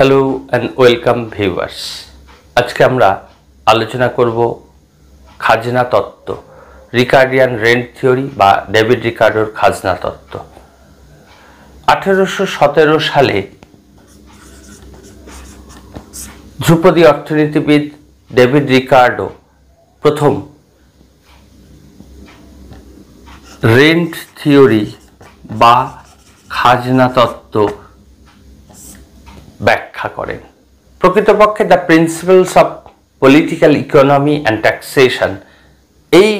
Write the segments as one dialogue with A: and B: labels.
A: hello and welcome viewers আজকে আমরা আলোচনা করব খাজনা তত্ত্ব রিকার্ডিয়ান রেন্ট থিওরি বা ডেভিড রিকার্ডোর খাজনা তত্ত্ব আঠেরোশো সতেরো সালে ধ্রুপদী অর্থনীতিবিদ ডেভিড রিকার্ডো প্রথম রেন্ট থিওরি বা খাজনা তত্ত্ব ব্যাখ্যা করেন প্রকৃতপক্ষে the principles of political economy and taxation এই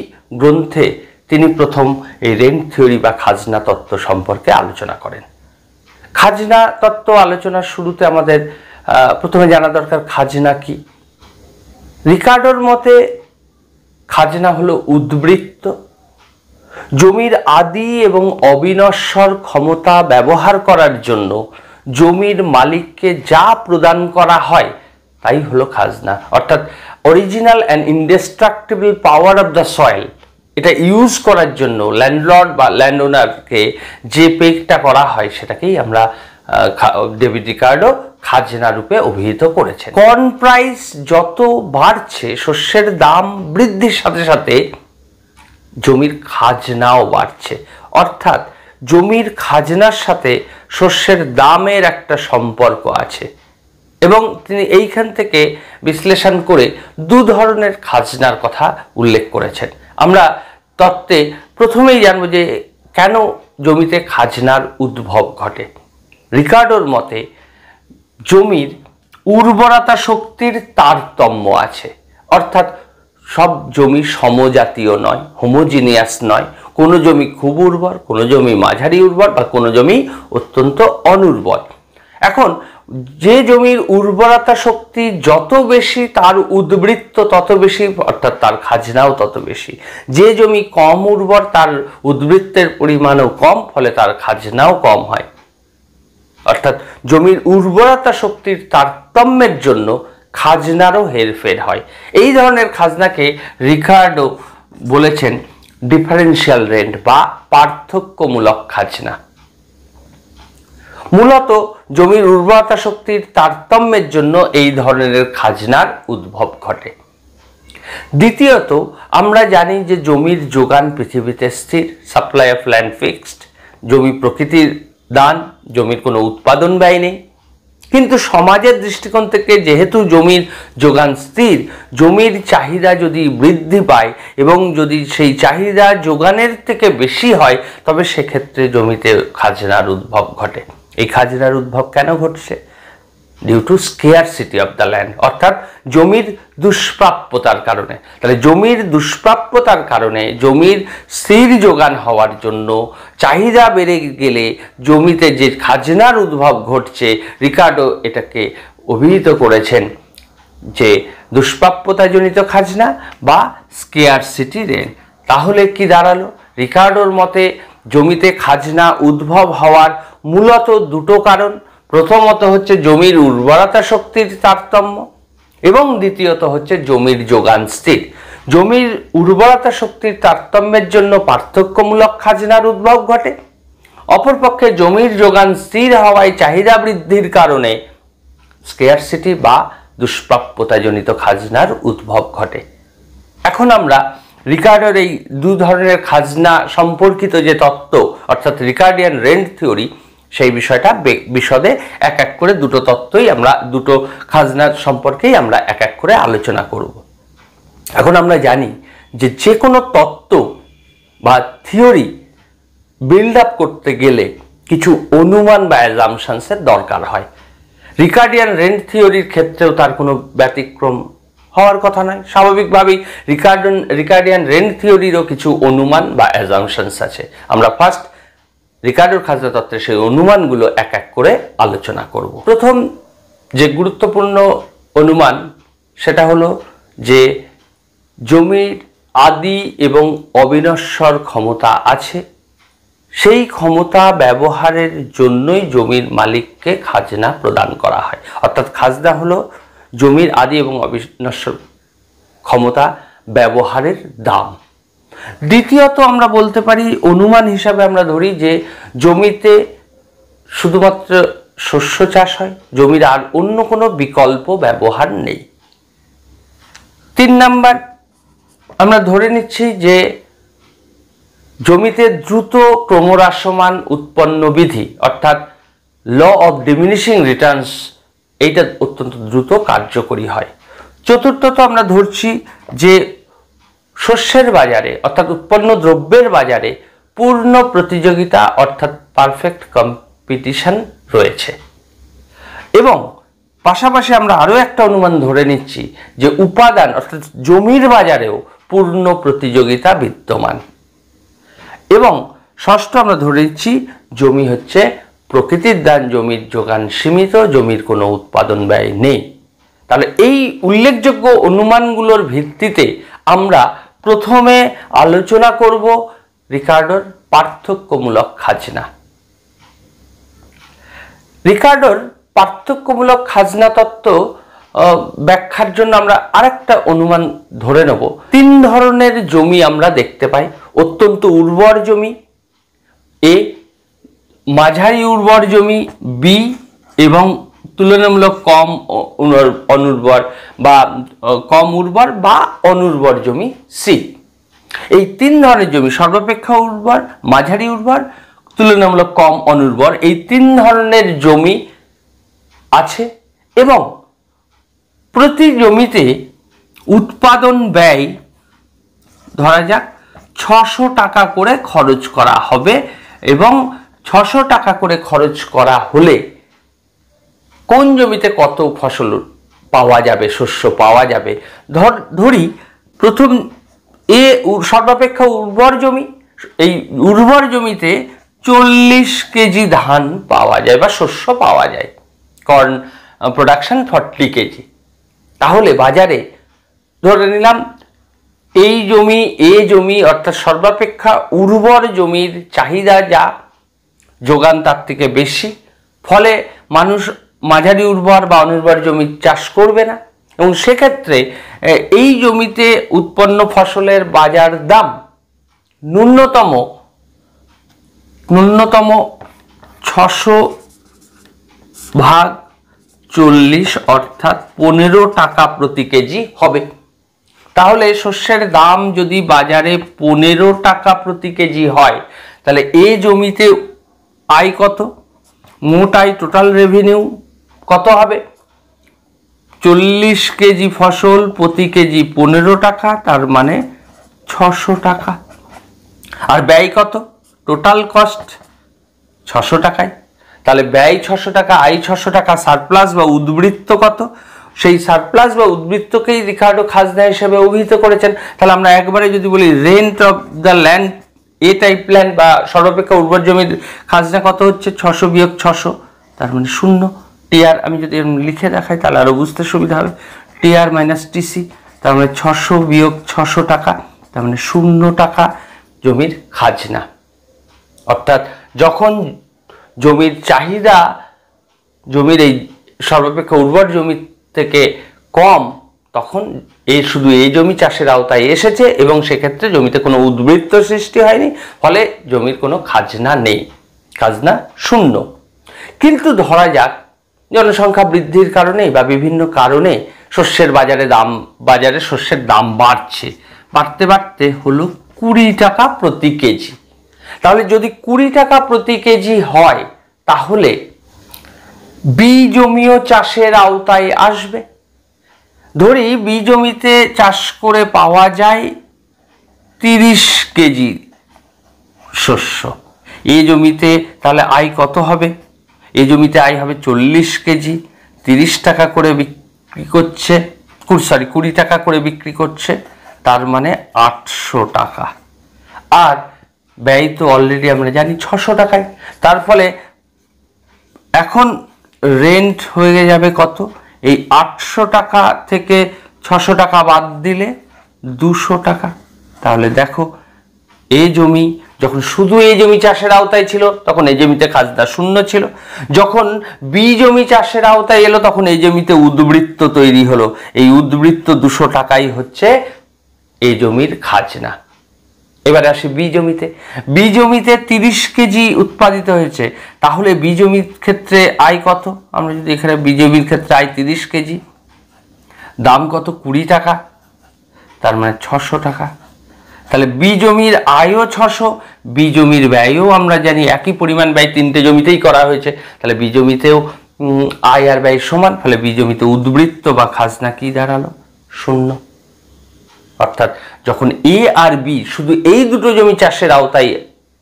A: গ্রন্থে তিনি প্রথম এই রেন্ট থিওরি বা খাজনা তত্ত্ব সম্পর্কে আলোচনা করেন খাজনা তত্ত্ব আলোচনার শুরুতে আমাদের প্রথমে জানা দরকার খাজনা কি রিকার্ডোর মতে খাজনা হলো উদ্বৃত্ত জমির আদি এবং অবিনশ্বর ক্ষমতা ব্যবহার করার জন্য জমির মালিককে যা প্রদান করা হয় তাই হলো খাজনা অর্থাৎ original and indestructible power of the soil এটা ইউজ করার জন্য ল্যান্ডলর্ড বা ল্যান্ড ওনারকে যে পেকটা করা হয় সেটাকেই আমরা ডেবিট কার্ডও খাজনা রূপে অভিহিত করেছে কর্ন প্রাইস যত বাড়ছে শস্যের দাম বৃদ্ধির সাথে সাথে জমির খাজনাও বাড়ছে অর্থাৎ জমির খাজনার সাথে শস্যের দামের একটা সম্পর্ক আছে এবং তিনি এইখান থেকে বিশ্লেষণ করে দু ধরনের খাজনার কথা উল্লেখ করেছেন আমরা তত্ত্বে প্রথমেই জানব যে কেন জমিতে খাজনার উদ্ভব ঘটে রিকার্ডোর মতে জমির উর্বরতা শক্তির তারতম্য আছে অর্থাৎ সব জমি সমজাতীয় নয় হোমোজিনিয়াস নয় কোনো জমি খুব উর্বর কোনো জমি মাঝারি উর্বর বা কোনো জমি অত্যন্ত অনুর্বর এখন যে জমির উর্বরতা শক্তি যত বেশি তার উদ্বৃত্ত তত বেশি অর্থাৎ তার খাজনাও তত বেশি যে জমি কম উর্বর তার উদ্বৃত্তের পরিমাণও কম ফলে তার খাজনাও কম হয় অর্থাৎ জমির উর্বরতা শক্তির তারতম্যের জন্য খাজনারও হেরফের হয় এই ধরনের খাজনাকে রিকার্ডো বলেছেন ডিফারেন্সিয়াল রেন্ট বা পার্থক্যমূলক খাজনা মূলত জমির উর্বরতা শক্তির তারতম্যের জন্য এই ধরনের খাজনার উদ্ভব ঘটে দ্বিতীয়ত আমরা জানি যে জমির যোগান পৃথিবীতে স্থির সাপ্লাই অফ ল্যান্ড ফিক্সড জমি প্রকৃতির দান জমির কোনো উৎপাদন ব্যয় নেই কিন্তু সমাজের দৃষ্টিকোণ থেকে যেহেতু জমির যোগান স্থির জমির চাহিদা যদি বৃদ্ধি পায় এবং যদি সেই চাহিদা যোগানের থেকে বেশি হয় তবে সেক্ষেত্রে জমিতে খাজনার উদ্ভব ঘটে এই খাজনার উদ্ভব কেন ঘটছে due to scarcity of the land অর্থাৎ জমির দুষ্প্রাপ্যতার কারণে তাহলে জমির দুষ্প্রাপ্যতার কারণে জমির স্থির যোগান হওয়ার জন্য চাহিদা বেড়ে গেলে জমিতে যে খাজনার উদ্ভব ঘটছে রিকার্ডো এটাকে অভিহিত করেছেন যে দুষ্প্রাপ্যতাজনিত খাজনা বা স্কেয়ার সিটি রেন তাহলে কি দাঁড়ালো রিকার্ডোর মতে জমিতে খাজনা উদ্ভব হওয়ার মূলত দুটো কারণ প্রথমত হচ্ছে জমির উর্বরতা শক্তির তারতম্য এবং দ্বিতীয়ত হচ্ছে জমির যোগান স্থির জমির উর্বরতা শক্তির তারতম্যের জন্য পার্থক্যমূলক খাজনার উদ্ভব ঘটে অপরপক্ষে জমির যোগান স্থির হওয়ায় চাহিদা বৃদ্ধির কারণে স্কেয়ারসিটি বা দুষ্প্রাপ্যতাজনিত খাজনার উদ্ভব ঘটে এখন আমরা রিকার্ডের এই দু ধরনের খাজনা সম্পর্কিত যে তত্ত্ব অর্থাৎ রিকার্ডিয়ান রেন্ট থিওরি সেই বিষয়টা বিশদে এক এক করে দুটো তত্ত্বই আমরা দুটো খাজনার সম্পর্কেই আমরা এক এক করে আলোচনা করব এখন আমরা জানি যে যে কোনো তত্ত্ব বা থিওরি বিল্ড আপ করতে গেলে কিছু অনুমান বা অ্যাজামশানসের দরকার হয় রিকার্ডিয়ান রেন্ট থিওরির ক্ষেত্রেও তার কোনো ব্যতিক্রম হওয়ার কথা নয় স্বাভাবিকভাবেই রিকার্ডন রিকার্ডিয়ান রেন্ট থিওরিরও কিছু অনুমান বা অ্যাজামশনস আছে আমরা ফার্স্ট রিকার্ডোর খাজনা তত্ত্বের সেই অনুমানগুলো এক এক করে আলোচনা করব প্রথম যে গুরুত্বপূর্ণ অনুমান সেটা হলো যে জমির আদি এবং অবিনশ্বর ক্ষমতা আছে সেই ক্ষমতা ব্যবহারের জন্যই জমির মালিককে খাজনা প্রদান করা হয় অর্থাৎ খাজনা হলো জমির আদি এবং অবিনশ্বর ক্ষমতা ব্যবহারের দাম দ্বিতীয়ত আমরা বলতে পারি অনুমান হিসাবে আমরা ধরি যে জমিতে শুধুমাত্র শস্য চাষ হয় জমির আর অন্য কোনো বিকল্প ব্যবহার নেই তিন নাম্বার আমরা ধরে নিচ্ছি যে জমিতে দ্রুত ক্রমহ্রাসমান উৎপন্ন বিধি অর্থাৎ ল অফ ডিমিনিশিং রিটার্নস এইটা অত্যন্ত দ্রুত কার্যকরী হয় চতুর্থত আমরা ধরছি যে শস্যের বাজারে অর্থাৎ উৎপন্ন দ্রব্যের বাজারে পূর্ণ প্রতিযোগিতা অর্থাৎ পারফেক্ট কম্পিটিশন রয়েছে এবং পাশাপাশি আমরা আরও একটা অনুমান ধরে নিচ্ছি যে উপাদান অর্থাৎ জমির বাজারেও পূর্ণ প্রতিযোগিতা বিদ্যমান এবং ষষ্ঠ আমরা ধরে নিচ্ছি জমি হচ্ছে প্রকৃতির দান জমির যোগান সীমিত জমির কোনো উৎপাদন ব্যয় নেই তাহলে এই উল্লেখযোগ্য অনুমানগুলোর ভিত্তিতে আমরা প্রথমে আলোচনা করব রিকার্ডোর পার্থক্যমূলক খাজনা রিকার্ডোর পার্থক্যমূলক খাজনা তত্ত্ব ব্যাখ্যার জন্য আমরা আরেকটা অনুমান ধরে নেব তিন ধরনের জমি আমরা দেখতে পাই অত্যন্ত উর্বর জমি এ মাঝারি উর্বর জমি বি এবং তুলনামূলক কম অনুর্বর বা কম উর্বর বা অনুর্বর জমি সি এই তিন ধরনের জমি সর্বাপেক্ষা উর্বর মাঝারি উর্বর তুলনামূলক কম অনুর্বর এই তিন ধরনের জমি আছে এবং প্রতি জমিতে উৎপাদন ব্যয় ধরা যাক ছশো টাকা করে খরচ করা হবে এবং ছশো টাকা করে খরচ করা হলে কোন জমিতে কত ফসল পাওয়া যাবে শস্য পাওয়া যাবে ধর ধরি প্রথম এ সর্বাপেক্ষা উর্বর জমি এই উর্বর জমিতে চল্লিশ কেজি ধান পাওয়া যায় বা শস্য পাওয়া যায় কর্ন প্রোডাকশন ফর্টি কেজি তাহলে বাজারে ধরে নিলাম এই জমি এ জমি অর্থাৎ সর্বাপেক্ষা উর্বর জমির চাহিদা যা যোগান তার থেকে বেশি ফলে মানুষ মাঝারি উর্বর বা অনুর্বর জমি চাষ করবে না এবং সেক্ষেত্রে এই জমিতে উৎপন্ন ফসলের বাজার দাম ন্যূনতম ন্যূনতম ছশো ভাগ চল্লিশ অর্থাৎ পনেরো টাকা প্রতি কেজি হবে তাহলে শস্যের দাম যদি বাজারে পনেরো টাকা প্রতি কেজি হয় তাহলে এ জমিতে আয় কত মোট আয় টোটাল রেভিনিউ কত হবে চল্লিশ কেজি ফসল প্রতি কেজি পনেরো টাকা তার মানে ছশো টাকা আর ব্যয় কত টোটাল কস্ট ছশো টাকায় তাহলে ব্যয় ছশো টাকা আয় ছশো টাকা সারপ্লাস বা উদ্বৃত্ত কত সেই সারপ্লাস বা উদ্বৃত্তকেই রিকার্ডো খাজনা হিসেবে অভিহিত করেছেন তাহলে আমরা একবারে যদি বলি rent of the land A type land বা সর্বাপেক্ষা উর্বর জমির খাজনা কত হচ্ছে ছশো বিয়োগ ছশো তার মানে শূন্য টিআর আমি যদি লিখে দেখাই তাহলে আরও বুঝতে সুবিধা হবে টিআর মাইনাস টিসি তার মানে ছশো বিয়োগ ছশো টাকা তার মানে শূন্য টাকা জমির খাজনা অর্থাৎ যখন জমির চাহিদা জমির এই সর্বাপেক্ষা উর্বর জমির থেকে কম তখন এ শুধু এই জমি চাষের আওতায় এসেছে এবং সেক্ষেত্রে জমিতে কোনো উদ্বৃত্ত সৃষ্টি হয়নি ফলে জমির কোনো খাজনা নেই খাজনা শূন্য কিন্তু ধরা যাক জনসংখ্যা বৃদ্ধির কারণে বা বিভিন্ন কারণে শস্যের বাজারে দাম বাজারে শস্যের দাম বাড়ছে বাড়তে বাড়তে হলো কুড়ি টাকা প্রতি কেজি তাহলে যদি কুড়ি টাকা প্রতি কেজি হয় তাহলে জমিও চাষের আওতায় আসবে ধরি জমিতে চাষ করে পাওয়া যায় তিরিশ কেজি শস্য এ জমিতে তাহলে আয় কত হবে এ জমিতে আয় হবে চল্লিশ কেজি তিরিশ টাকা করে বিক্রি করছে সরি কুড়ি টাকা করে বিক্রি করছে তার মানে আটশো টাকা আর ব্যয় তো অলরেডি আমরা জানি ছশো টাকায় তার ফলে এখন রেন্ট হয়ে যাবে কত এই আটশো টাকা থেকে ছশো টাকা বাদ দিলে দুশো টাকা তাহলে দেখো এ জমি যখন শুধু এই জমি চাষের আওতায় ছিল তখন এই জমিতে খাজনা শূন্য ছিল যখন বি জমি চাষের আওতায় এলো তখন এই জমিতে উদ্বৃত্ত তৈরি হলো এই উদ্বৃত্ত দুশো টাকাই হচ্ছে এই জমির খাজনা এবারে আসি বি জমিতে বি জমিতে তিরিশ কেজি উৎপাদিত হয়েছে তাহলে বি জমির ক্ষেত্রে আয় কত আমরা যদি এখানে বি জমির ক্ষেত্রে আয় তিরিশ কেজি দাম কত কুড়ি টাকা তার মানে ছশো টাকা তাহলে বি জমির আয়ও ছশো বি জমির ব্যয়ও আমরা জানি একই পরিমাণ ব্যয় তিনটে জমিতেই করা হয়েছে তাহলে বি জমিতেও আয় আর ব্যয় সমান ফলে বি জমিতে উদ্বৃত্ত বা খাজনা কি দাঁড়ালো শূন্য অর্থাৎ যখন এ আর বি শুধু এই দুটো জমি চাষের আওতায়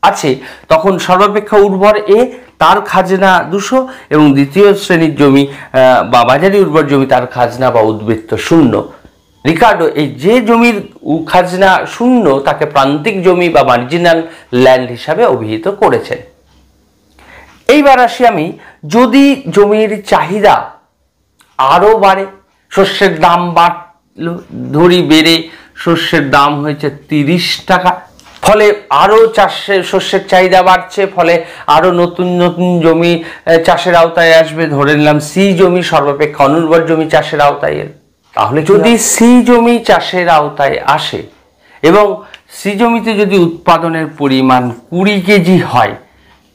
A: আছে তখন সর্বাপেক্ষা উর্বর এ তার খাজনা দুশো এবং দ্বিতীয় শ্রেণীর জমি বা বাজারি উর্বর জমি তার খাজনা বা উদ্বৃত্ত শূন্য রিকার্ডো এই যে জমির খাজনা শূন্য তাকে প্রান্তিক জমি বা মার্জিনাল ল্যান্ড হিসাবে অভিহিত করেছেন এইবার আসি আমি যদি জমির চাহিদা আরও বাড়ে শস্যের দাম বাড়ল ধরি বেড়ে শস্যের দাম হয়েছে তিরিশ টাকা ফলে আরও চাষের শস্যের চাহিদা বাড়ছে ফলে আরও নতুন নতুন জমি চাষের আওতায় আসবে ধরে নিলাম সি জমি সর্বাপেক্ষা অনুর্বর জমি চাষের আওতায় তাহলে যদি সি জমি চাষের আওতায় আসে এবং সি জমিতে যদি উৎপাদনের পরিমাণ কুড়ি কেজি হয়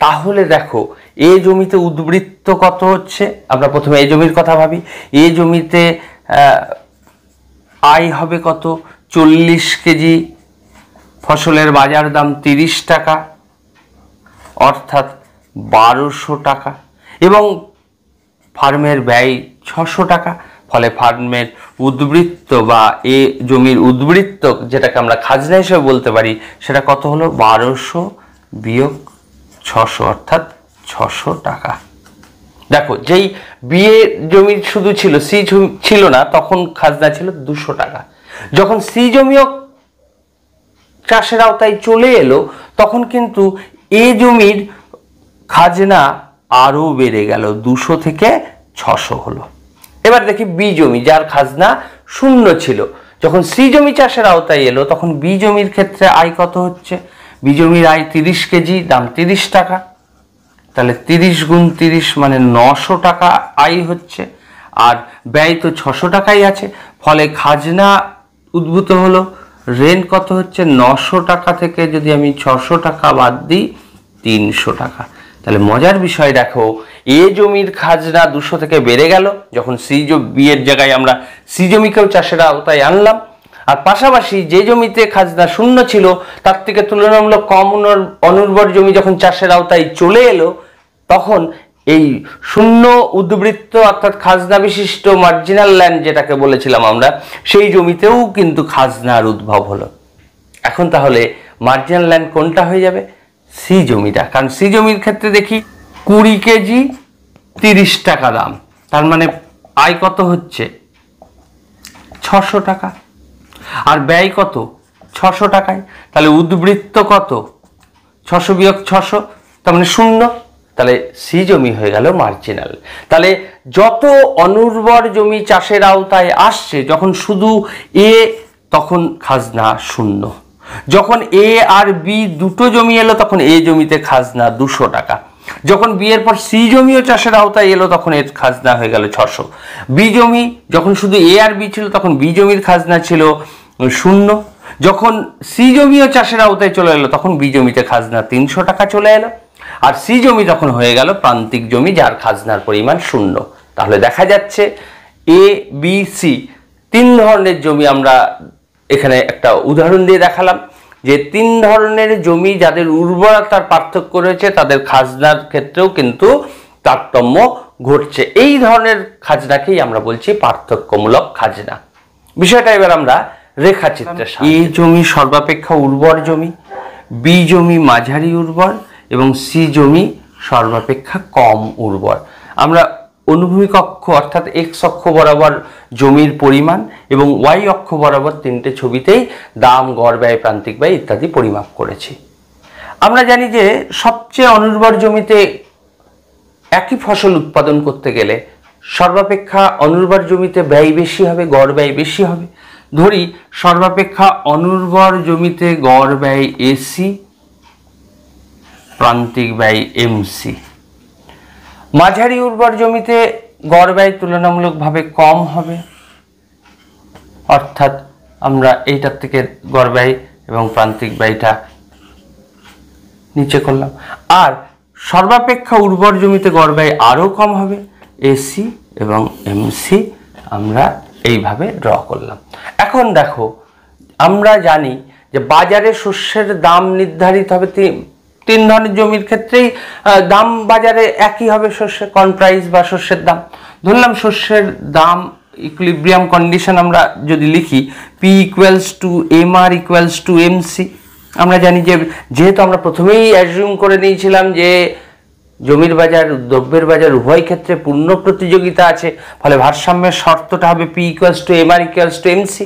A: তাহলে দেখো এ জমিতে উদ্বৃত্ত কত হচ্ছে আমরা প্রথমে এ জমির কথা ভাবি এ জমিতে আয় হবে কত চল্লিশ কেজি ফসলের বাজার দাম তিরিশ টাকা অর্থাৎ বারোশো টাকা এবং ফার্মের ব্যয় ছশো টাকা ফলে ফার্মের উদ্বৃত্ত বা এ জমির উদ্বৃত্ত যেটাকে আমরা খাজনা হিসেবে বলতে পারি সেটা কত হলো বারোশো বিয়োগ ছশো অর্থাৎ ছশো টাকা দেখো যেই বিয়ে জমি শুধু ছিল সি জমি ছিল না তখন খাজনা ছিল দুশো টাকা যখন সি জমিও চাষের আওতায় চলে এলো তখন কিন্তু এ জমির খাজনা আরও বেড়ে গেল দুশো থেকে ছশো হলো এবার দেখি বি জমি যার খাজনা শূন্য ছিল যখন সি জমি চাষের আওতায় এলো তখন বি জমির ক্ষেত্রে আয় কত হচ্ছে বি জমির আয় তিরিশ কেজি দাম তিরিশ টাকা তাহলে তিরিশ গুণ তিরিশ মানে নশো টাকা আয় হচ্ছে আর ব্যয় তো ছশো টাকাই আছে ফলে খাজনা উদ্ভূত হলো রেন্ট কত হচ্ছে নশো টাকা থেকে যদি আমি ছশো টাকা বাদ দিই তিনশো টাকা তাহলে মজার বিষয় দেখো এ জমির খাজনা দুশো থেকে বেড়ে গেল যখন সি বিয়ের এর জায়গায় আমরা সি জমিকেও চাষের আওতায় আনলাম আর পাশাপাশি যে জমিতে খাজনা শূন্য ছিল তার থেকে তুলনামূলক কম অনুর্বর জমি যখন চাষের আওতায় চলে এলো তখন এই শূন্য উদ্বৃত্ত অর্থাৎ খাজনা বিশিষ্ট মার্জিনাল ল্যান্ড যেটাকে বলেছিলাম আমরা সেই জমিতেও কিন্তু খাজনার উদ্ভব হলো এখন তাহলে মার্জিনাল ল্যান্ড কোনটা হয়ে যাবে সি জমিটা কারণ সি জমির ক্ষেত্রে দেখি কুড়ি কেজি তিরিশ টাকা দাম তার মানে আয় কত হচ্ছে ছশো টাকা আর ব্যয় কত ছশো টাকায় তাহলে উদ্বৃত্ত কত ছশো বিয়োগ ছশো তার মানে শূন্য তাহলে সি জমি হয়ে গেল মার্জিনাল তাহলে যত অনুর্বর জমি চাষের আওতায় আসছে যখন শুধু এ তখন খাজনা শূন্য যখন এ আর বি দুটো জমি এলো তখন এ জমিতে খাজনা দুশো টাকা যখন বিয়ের পর সি জমিও চাষের আওতায় এলো তখন এর খাজনা হয়ে গেল ছশো বি জমি যখন শুধু এ আর বি ছিল তখন বি জমির খাজনা ছিল শূন্য যখন সি জমিও চাষের আওতায় চলে এলো তখন বি জমিতে খাজনা তিনশো টাকা চলে এলো আর সি জমি তখন হয়ে গেল প্রান্তিক জমি যার খাজনার পরিমাণ শূন্য তাহলে দেখা যাচ্ছে এ বি সি তিন ধরনের জমি আমরা এখানে একটা উদাহরণ দিয়ে দেখালাম যে তিন ধরনের জমি যাদের উর্বরতার পার্থক্য রয়েছে তাদের খাজনার ক্ষেত্রেও কিন্তু তারতম্য ঘটছে এই ধরনের খাজনাকেই আমরা বলছি পার্থক্যমূলক খাজনা বিষয়টা এবার আমরা রেখাচিত্রের এ জমি সর্বাপেক্ষা উর্বর জমি বি জমি মাঝারি উর্বর এবং সি জমি সর্বাপেক্ষা কম উর্বর আমরা অনুভূমিক অক্ষ অর্থাৎ এক্স অক্ষ বরাবর জমির পরিমাণ এবং ওয়াই অক্ষ বরাবর তিনটে ছবিতেই দাম গড় ব্যয় প্রান্তিক ব্যয় ইত্যাদি পরিমাপ করেছি আমরা জানি যে সবচেয়ে অনুর্বর জমিতে একই ফসল উৎপাদন করতে গেলে সর্বাপেক্ষা অনুর্বর জমিতে ব্যয় বেশি হবে গড় ব্যয় বেশি হবে ধরি সর্বাপেক্ষা অনুর্বর জমিতে গড় ব্যয় এসি প্রান্তিক ব্যয় এমসি মাঝারি উর্বর জমিতে গড় ব্যয় তুলনামূলকভাবে কম হবে অর্থাৎ আমরা এইটার থেকে গড় ব্যয় এবং প্রান্তিক ব্যয়টা নিচে করলাম আর সর্বাপেক্ষা উর্বর জমিতে গড় ব্যয় আরও কম হবে এসি এবং এমসি আমরা এইভাবে ড্র করলাম এখন দেখো আমরা জানি যে বাজারে শস্যের দাম নির্ধারিত হবে তিন ধরনের জমির ক্ষেত্রেই দাম বাজারে একই হবে শস্যে কর্ন প্রাইস বা শস্যের দাম ধরলাম শস্যের দাম ইকুইলিব্রিয়াম কন্ডিশন আমরা যদি লিখি P equals to M R equals to M C আমরা জানি যে যেহেতু আমরা প্রথমেই অ্যাজিউম করে নিয়েছিলাম যে জমির বাজার দ্রব্যের বাজার উভয় ক্ষেত্রে পূর্ণ প্রতিযোগিতা আছে ফলে ভারসাম্যের শর্তটা হবে P equals to M R equals to M C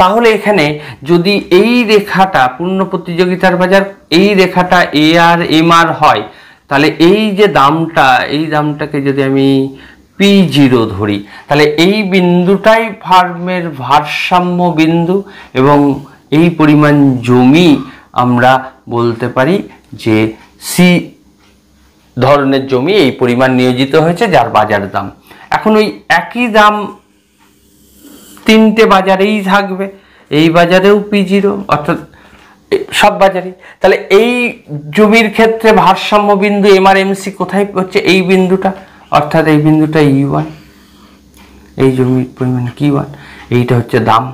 A: তাহলে এখানে যদি এই রেখাটা পূর্ণ প্রতিযোগিতার বাজার এই রেখাটা এ আর এম আর হয় তাহলে এই যে দামটা এই দামটাকে যদি আমি পি জিরো ধরি তাহলে এই বিন্দুটাই ফার্মের ভারসাম্য বিন্দু এবং এই পরিমাণ জমি আমরা বলতে পারি যে সি ধরনের জমি এই পরিমাণ নিয়োজিত হয়েছে যার বাজার দাম এখন ওই একই দাম তিনটে বাজারেই থাকবে এই বাজারেও পি জিরো অর্থাৎ সব বাজারে তাহলে এই জমির ক্ষেত্রে ভারসাম্য বিন্দু এমআরএমসি কোথায় হচ্ছে এই বিন্দুটা অর্থাৎ এই বিন্দুটা ই e ওয়ান এই জমির পরিমাণ কি ওয়ান এইটা হচ্ছে দাম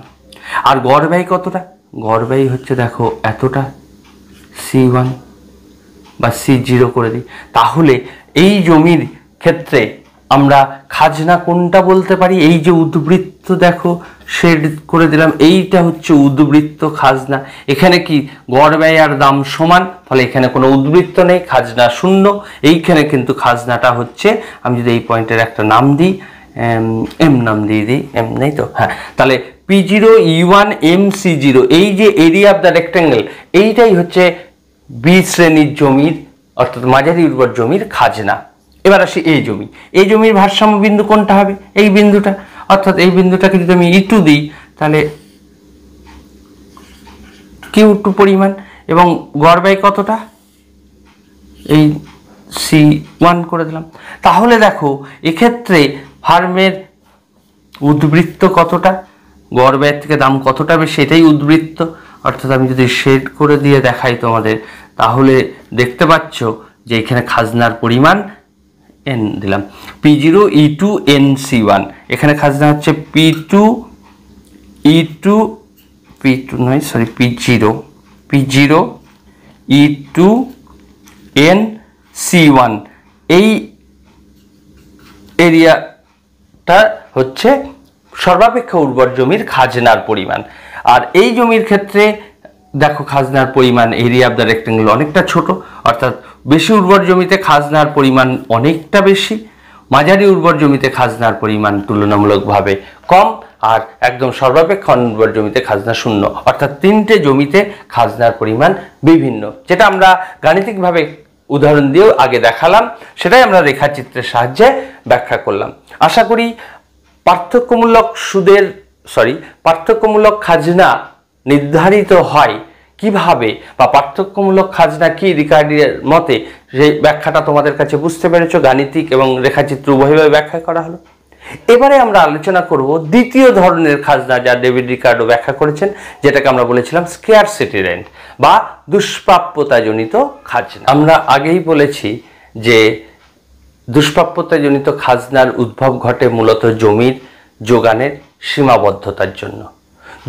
A: আর গড় ব্যয় কতটা গড় ব্যয় হচ্ছে দেখো এতটা সি ওয়ান বা সি জিরো করে দিই তাহলে এই জমির ক্ষেত্রে আমরা খাজনা কোনটা বলতে পারি এই যে উদ্বৃত্ত দেখো শেড করে দিলাম এইটা হচ্ছে উদ্বৃত্ত খাজনা এখানে কি গড় ব্যয় আর দাম সমান ফলে এখানে কোনো উদ্বৃত্ত নেই খাজনা শূন্য এইখানে কিন্তু খাজনাটা হচ্ছে আমি যদি এই পয়েন্টের একটা নাম দিই এম নাম দিয়ে দিই এম নেই তো হ্যাঁ তাহলে P zero E one M C zero এই যে এরিয়া অফ দ্য রেক্ট্যাঙ্গেল এইটাই হচ্ছে বি শ্রেণীর জমির অর্থাৎ মাঝারি উর্বর জমির খাজনা এবার আসি এই জমি এই জমির ভারসাম্য বিন্দু কোনটা হবে এই বিন্দুটা অর্থাৎ এই বিন্দুটাকে যদি আমি ইটু e দিই তাহলে কিউ টু পরিমাণ এবং গড় ব্যয় কতটা এই সি ওয়ান করে দিলাম তাহলে দেখো এক্ষেত্রে ফার্মের উদ্বৃত্ত কতটা গড় থেকে দাম কতটা বেশি এটাই উদ্বৃত্ত অর্থাৎ আমি যদি শেড করে দিয়ে দেখাই তোমাদের তাহলে দেখতে পাচ্ছ যে এখানে খাজনার পরিমাণ এন দিলাম P zero E two N C one এখানে খাজনা হচ্ছে P two E two P two নয় sorry P zero P zero E two N C one এই এরিয়াটা হচ্ছে সর্বাপেক্ষা উর্বর জমির খাজনার পরিমাণ আর এই জমির ক্ষেত্রে দেখো খাজনার পরিমাণ এরিয়া অফ দ্য রেক্টেঙ্গল অনেকটা ছোট অর্থাৎ বেশি উর্বর জমিতে খাজনার পরিমাণ অনেকটা বেশি মাঝারি উর্বর জমিতে খাজনার পরিমাণ তুলনামূলকভাবে কম আর একদম সর্বাপেক্ষা অনুর্বর জমিতে খাজনা শূন্য অর্থাৎ তিনটে জমিতে খাজনার পরিমাণ বিভিন্ন যেটা আমরা গাণিতিকভাবে উদাহরণ দিয়েও আগে দেখালাম সেটাই আমরা রেখাচিত্রের সাহায্যে ব্যাখ্যা করলাম আশা করি পার্থক্যমূলক সুদের সরি পার্থক্যমূলক খাজনা নির্ধারিত হয় কিভাবে বা পার্থক্যমূলক খাজনা কি রিকার্ডের মতে সেই ব্যাখ্যাটা তোমাদের কাছে বুঝতে পেরেছ গাণিতিক এবং রেখাচিত্র উভয়ভাবে ব্যাখ্যা করা হলো এবারে আমরা আলোচনা করব দ্বিতীয় ধরনের খাজনা যা ডেভিড রিকার্ডো ব্যাখ্যা করেছেন যেটাকে আমরা বলেছিলাম স্কেয়ার সিটি রেন্ট বা দুষ্প্রাপ্যতাজনিত খাজনা আমরা আগেই বলেছি যে দুষ্প্রাপ্যতাজনিত খাজনার উদ্ভব ঘটে মূলত জমির যোগানের সীমাবদ্ধতার জন্য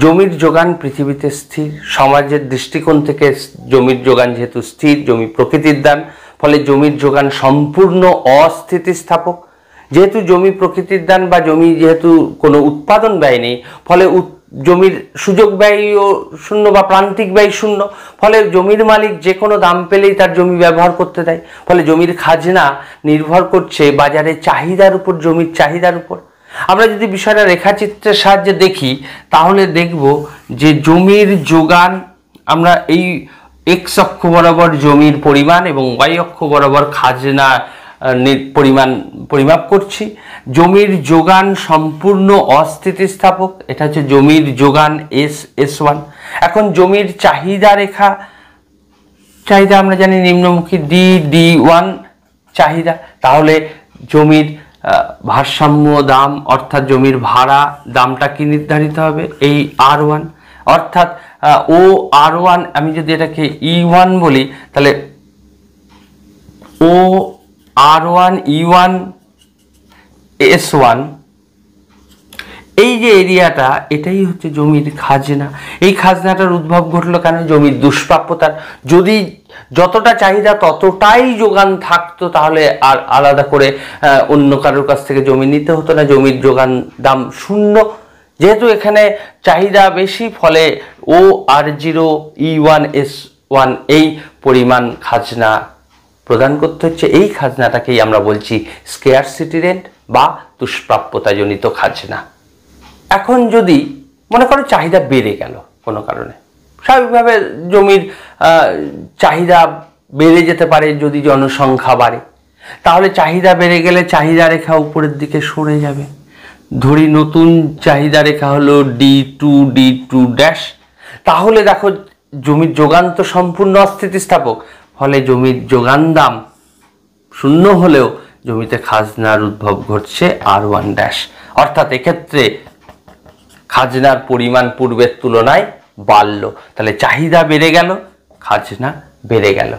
A: জমির যোগান পৃথিবীতে স্থির সমাজের দৃষ্টিকোণ থেকে জমির যোগান যেহেতু স্থির জমি প্রকৃতির দান ফলে জমির যোগান সম্পূর্ণ অস্থিতিস্থাপক যেহেতু জমি প্রকৃতির দান বা জমি যেহেতু কোনো উৎপাদন ব্যয় নেই ফলে জমির সুযোগ ব্যয়ও শূন্য বা প্রান্তিক ব্যয় শূন্য ফলে জমির মালিক যে কোনো দাম পেলেই তার জমি ব্যবহার করতে দেয় ফলে জমির খাজনা নির্ভর করছে বাজারে চাহিদার উপর জমির চাহিদার উপর আমরা যদি বিষয়টা রেখাচিত্রের সাহায্যে দেখি তাহলে দেখব যে জমির যোগান আমরা এই এক্স অক্ষ বরাবর জমির পরিমাণ এবং ওয়াই অক্ষ বরাবর খাজনা পরিমাণ পরিমাপ করছি জমির যোগান সম্পূর্ণ অস্থিতিস্থাপক এটা হচ্ছে জমির যোগান এস এস ওয়ান এখন জমির চাহিদা রেখা চাহিদা আমরা জানি নিম্নমুখী ডি ডি ওয়ান চাহিদা তাহলে জমির ভারসাম্য দাম অর্থাৎ জমির ভাড়া দামটা কি নির্ধারিত হবে এই আর ওয়ান অর্থাৎ ও আর ওয়ান আমি যদি এটাকে ই e ওয়ান বলি তাহলে O R one E one S one এই যে এরিয়াটা এটাই হচ্ছে জমির খাজনা এই খাজনাটার উদ্ভব ঘটলো কেন জমির দুষ্প্রাপ্যতার যদি যতটা চাহিদা ততটাই যোগান থাকতো তাহলে আর আলাদা করে অন্য কারোর কাছ থেকে জমি নিতে হতো না জমির যোগান দাম শূন্য যেহেতু এখানে চাহিদা বেশি ফলে O R zero E one S one এই পরিমাণ খাজনা প্রদান করতে হচ্ছে এই খাজনাটাকেই আমরা বলছি স্কেয়ার সিটি রেন্ট বা দুষ্প্রাপ্যতাজনিত খাজনা এখন যদি মনে করো চাহিদা বেড়ে গেল কোনো কারণে স্বাভাবিকভাবে জমির চাহিদা বেড়ে যেতে পারে যদি জনসংখ্যা বাড়ে তাহলে চাহিদা বেড়ে গেলে চাহিদা রেখা উপরের দিকে সরে যাবে ধরি নতুন চাহিদা রেখা হলো D two D two dash তাহলে দেখো জমির যোগান তো সম্পূর্ণ অস্থিতিস্থাপক ফলে জমির যোগান দাম শূন্য হলেও জমিতে খাজনার উদ্ভব ঘটছে আর ওয়ান ড্যাশ অর্থাৎ এক্ষেত্রে খাজনার পরিমাণ পূর্বের তুলনায় বাড়ল তাহলে চাহিদা বেড়ে গেল খাজনা বেড়ে গেল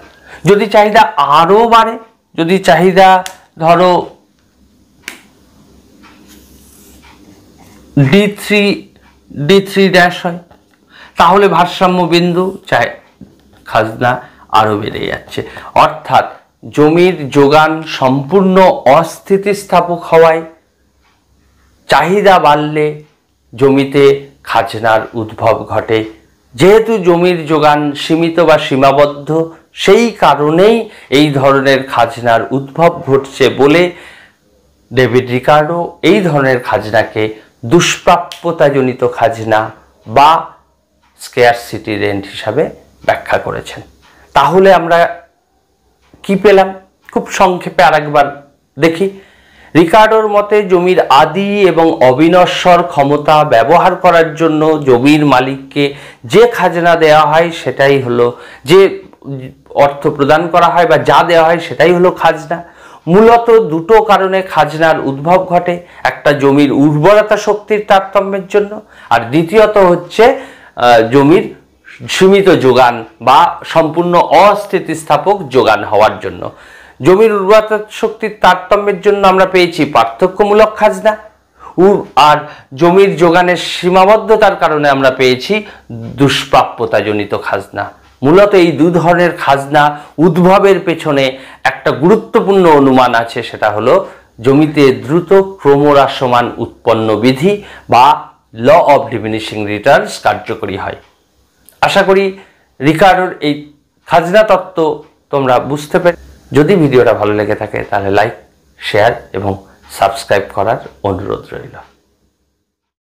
A: যদি চাহিদা আরও বাড়ে যদি চাহিদা ধরো D three D three dash হয় তাহলে ভারসাম্য বিন্দু চাই খাজনা আরও বেড়ে যাচ্ছে অর্থাৎ জমির যোগান সম্পূর্ণ অস্থিতিস্থাপক হওয়ায় চাহিদা বাড়লে জমিতে খাজনার উদ্ভব ঘটে যেহেতু জমির যোগান সীমিত বা সীমাবদ্ধ সেই কারণেই এই ধরনের খাজনার উদ্ভব ঘটছে বলে ডেভিড রিকার্ডো এই ধরনের খাজনাকে দুষ্প্রাপ্যতাজনিত খাজনা বা স্কেয়ার সিটি রেন্ট হিসাবে ব্যাখ্যা করেছেন তাহলে আমরা কি পেলাম খুব সংক্ষেপে আরেকবার দেখি রিকার্ডোর মতে জমির আদি এবং অবিনশ্বর ক্ষমতা ব্যবহার করার জন্য জমির মালিককে যে খাজনা দেওয়া হয় সেটাই হলো যে অর্থ প্রদান করা হয় বা যা দেওয়া হয় সেটাই হলো খাজনা মূলত দুটো কারণে খাজনার উদ্ভব ঘটে একটা জমির উর্বরতা শক্তির তারতম্যের জন্য আর দ্বিতীয়ত হচ্ছে জমির সীমিত যোগান বা সম্পূর্ণ অস্থিতিস্থাপক যোগান হওয়ার জন্য জমির উর্বরতা শক্তির তারতম্যের জন্য আমরা পেয়েছি পার্থক্যমূলক খাজনা আর জমির যোগানের সীমাবদ্ধতার কারণে আমরা পেয়েছি দুষ্প্রাপ্যতাজনিত খাজনা মূলত এই দু ধরনের খাজনা উদ্ভবের পেছনে একটা গুরুত্বপূর্ণ অনুমান আছে সেটা হলো জমিতে দ্রুত ক্রমরাসমান উৎপন্ন বিধি বা ল অফ ডিমিনিশিং রিটার্নস কার্যকরী হয় আশা করি রিকার্ডোর এই খাজনা তত্ত্ব তোমরা বুঝতে পেরে যদি ভিডিওটা ভালো লেগে থাকে তাহলে লাইক শেয়ার এবং সাবস্ক্রাইব করার অনুরোধ রইল